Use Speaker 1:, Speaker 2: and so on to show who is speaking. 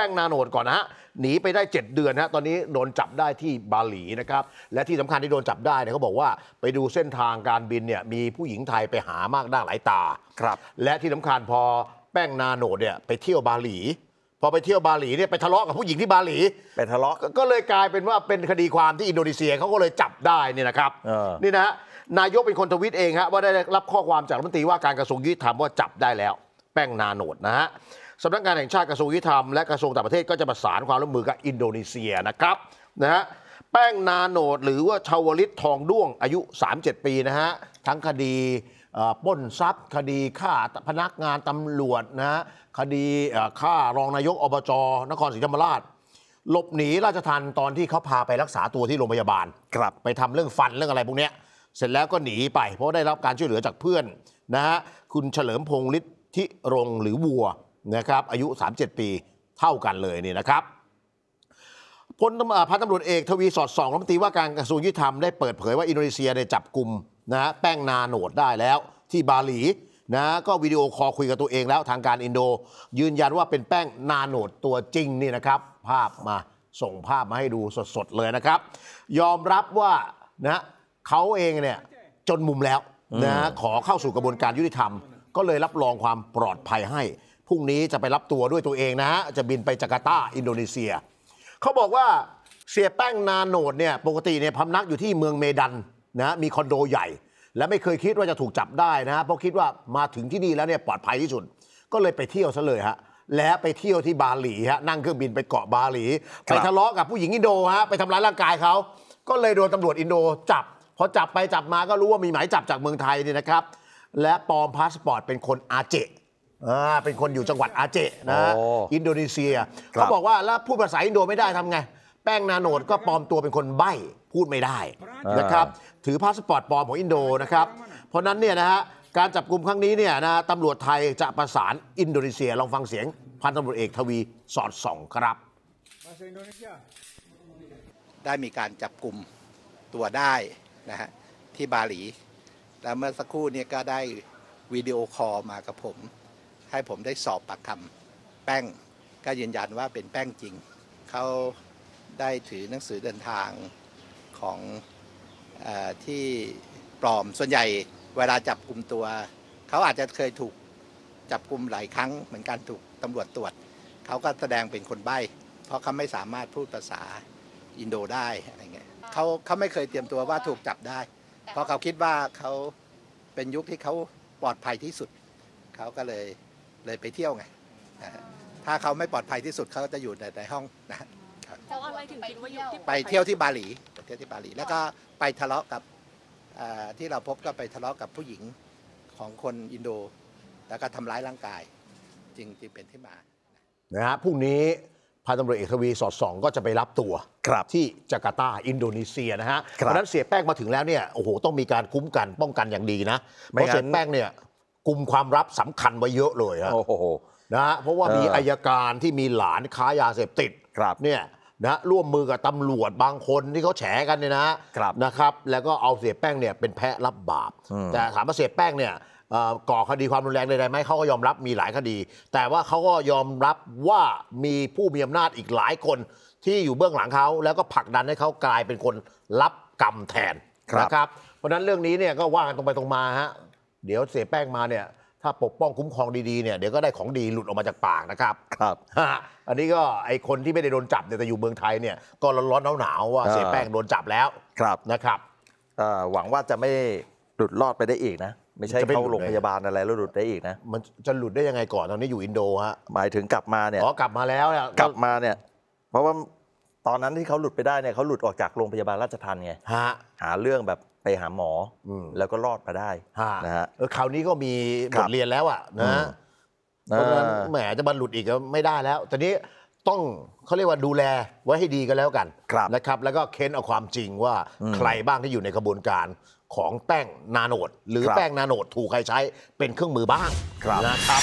Speaker 1: แป้งนาโนดก่อนนะฮะหนีไปได้ 7 เดือนฮะตอนนี้โดนจับได้ที่บาหลีนะครับและที่สำคัญที่โดนจับได้เนี่ยเขาบอกว่า ไปดูเส้นทางการบินเนี่ยมีผู้หญิงไทยไปหามากหน้าหลายตาครับ และที่สำคัญพอแป้งนาโนดเนี่ยไปเที่ยวบาหลี พอไปเที่ยวบาหลีเนี่ยไปทะเลาะกับผู้หญิงที่บาหลีไปทะเลาะก็เลยกลายเป็นว่าเป็นคดีความที่อินโดนีเซียเขาก็เลยจับได้นี่นะครับนี่นะฮะนายกเป็นคนทวิตเองฮะว่าได้รับข้อความจากรัฐมนตรีว่าการกระทรวงยุติธรรมว่าจับได้แล้วแป้งนาโนดนะฮะสำนักงานแห่งชาติกระทรวงยุติธรรมและกระทรวงต่างประเทศก็จะประสานความร่วมมือกับอินโดนีเซียนะครับนะฮะ แป้งนาโนดหรือว่าชาวลิตทองด้วงอายุ 37 ปีนะฮะ ทั้งคดีป้นทรัพย์ คดีฆ่าพนักงานตำรวจนะฮะคดีฆ่ารองนายกอบจนครศรีธรรมราช หลบหนีราชทันตอนที่เขาพาไปรักษาตัวที่โรงพยาบาลครับไปทำเรื่องฟันเรื่องอะไรพวกนี้เสร็จแล้วก็หนีไปเพราะได้รับการช่วยเหลือจากเพื่อนนะฮะคุณเฉลิมพงศ์ฤทธิธิรงหรือวัวนะครับอายุ 37 ปีเท่ากันเลยนี่นะครับพลพันตำรวจเอกทวีสอดส่องรัฐมนตรีว่าการกระทรวงยุติธรรมได้เปิดเผยว่าอินโดนีเซียได้จับกลุ่มนะแป้งนาโหนดได้แล้วที่บาหลีนะก็วิดีโอคอลคุยกับตัวเองแล้วทางการอินโดยืนยันว่าเป็นแป้งนาโหนดตัวจริงนี่นะครับ ภาพมาส่งภาพมาให้ดูสดๆเลยนะครับ ยอมรับว่านะเขาเองเนี่ยจนมุมแล้วนะขอเข้าสู่กระบวนการยุติธรรมก็เลยรับรองความปลอดภัยให้ พรุ่งนี้จะไปรับตัวด้วยตัวเองนะฮะ จะบินไปจาการ์ตาอินโดนีเซีย เขาบอกว่าเสียแป้งนาโนดเนี่ย ปกติเนี่ยพำนักอยู่ที่เมืองเมดันนะมีคอนโดใหญ่ และไม่เคยคิดว่าจะถูกจับได้นะเพราะคิดว่ามาถึงที่นี่แล้วเนี่ยปลอดภัยที่สุด ก็เลยไปเที่ยวซะเลยฮะ และไปเที่ยวที่บาหลีฮะ นั่งเครื่องบินไปเกาะบาหลี ไปทะเลาะกับผู้หญิงอินโดฮะ ไปทำร้ายร่างกายเขา ก็เลยโดนตำรวจอินโดจับพอจับไปจับมาก็รู้ว่ามีหมายจับจากเมืองไทยเนี่ยนะครับและปลอมพาสปอร์ตเป็นคนอาเจ เป็นคนอยู่จังหวัดอาเจนะออินโดนีเซีย เขาบอกว่าแล้วพูดภาษาอินโดไม่ได้ทำไง แป้งนาโนดก็ปลอมตัวเป็นคนใบ้พูดไม่ได้นนะครับ ถือพาสปอร์ตปลอมของอินโดนะครับ เพราะนั้นเนี่ยนะฮะการจับกลุ่มครั้งนี้เนี่ยนะตำรวจไทยจะประสานอินโดนีเซียลองฟังเสียงพันตำรวจเอกทวีสอดส่
Speaker 2: องครับได้มีการจับกลุ่มตัวได้นะฮะที่บาหลีแต่เมื่อสักครู่เนี่ยก็ได้วิดีโอคอลมากับผม ให้ผมได้สอบปากคำแป้ง ก็ยืนยันว่าเป็นแป้งจริง เขาได้ถือหนังสือเดินทางของอที่ปลอมส่วนใหญ่เวลาจับกลุ่มตัว เขาอาจจะเคยถูกจับกลุ่มหลายครั้งเหมือนการถูกตำรวจตรวจ เขาก็แสดงเป็นคนใบ้ เพราะเขาไม่สามารถพูดภาษาอินโดได้อะไรเงี้ยเขาเขาไม่เคยเตรียมตัวว่าถูกจับได้เพราะเขาคิดว่าเขาเป็นยุคที่เขาปลอดภัยที่สุด เขาก็เลยเลยไปเที่ยวไงถ้าเขาไม่ปลอดภัยที่สุดเขาจะอยู่ในในห้องนะไปคไปเที่ยวที่บาหลีไปเที่ยวที่บาหลีแล้วก็ไปทะเลาะกับที่เราพบก็ไปทะเลาะกับผู้หญิงของคนอินโด แล้วก็ทำร้ายร่างกาย จริงจงเป็นที่มา
Speaker 1: นะฮะพรุ่งนี้พันตำรวจเอกทวีสอดส่องก็จะไปรับตัว ครับที่จาการ์ตาอินโดนีเซียนะฮะเพราะนั้นเสียแป้งมาถึงแล้วเนี่ยโอ้โห ต้องมีการคุ้มกันป้องกันอย่างดีนะ เพราะเสียแป้งเนี่ยกลุ่มความรับสำคัญไว้เยอะเลยฮะโอ้โหนะฮะเพราะว่ามีอายการที่มีหลานค้ายาเสพติดเนี่ยนะร่วมมือกับตำรวจบางคนที่เขาแฉกันเนี่ยนะนะครับแล้วก็เอาเสียแป้งเนี่ยเป็นแพะรับบาปแต่ถามว่าเสียแป้งเนี่ยก่อคดีความรุนแรงใดๆไหมเขาก็ยอมรับมีหลายคดี แต่ว่าเขาก็ยอมรับว่ามีผู้มีอำนาจอีกหลายคนที่อยู่เบื้องหลังเขาแล้วก็ผลักดันให้เขากลายเป็นคนรับกรรมแทนนะครับ เพราะนั้นเรื่องนี้เนี่ยก็ว่ากันตรงไปตรงมาฮะ เดี๋ยวเสียแป้งมาเนี่ย ถ้าปกป้องคุ้มครองดีๆเนี่ยเดี๋ยวก็ได้ของดีหลุดออกมาจากปากนะครับครับ อันนี้ก็ไอคนที่ไม่ได้โดนจับเนี่ยแต่อยู่เมืองไทยเนี่ยก็ร้อนๆหนาวๆว่าเสียแป้งโดนจับแล้วครับนะครับ หวังว่าจะไม่หลุดรอดไปได้อีกนะไม่ใช่เข้าโรงพยาบาลอะไรแล้วหลุดได้อีกนะ มันจะหลุดได้ยังไงก่อนตอนนี้อยู่อินโดฮะหมายถึงกลับมาเนี่ยอ๋อกลับมาแล้วเนี่ยกลับมาเนี่ย เพราะว่าตอนนั้นที่เขาหลุดไปได้เนี่ยเขาหลุดออกจากโรงพยาบาลราชทันไงฮะหาเรื่องแบบไปหาหมอแล้วก็รอดมาได้ฮะนะฮะเออคราวนี้ก็มีบทเรียนแล้วอ่ะนะเพราะฉะนั้นแหมจะบรรลุดอีกก็ไม่ได้แล้วตอนนี้ต้องเขาเรียกว่าดูแลไว้ให้ดีกันแล้วกันนะครับ แล้วก็เค้นเอาความจริงว่าใครบ้างที่อยู่ในกระบวนการของแป้งนาโนด หรือแป้งนาโนดถูกใครใช้เป็นเครื่องมือบ้างนะครับ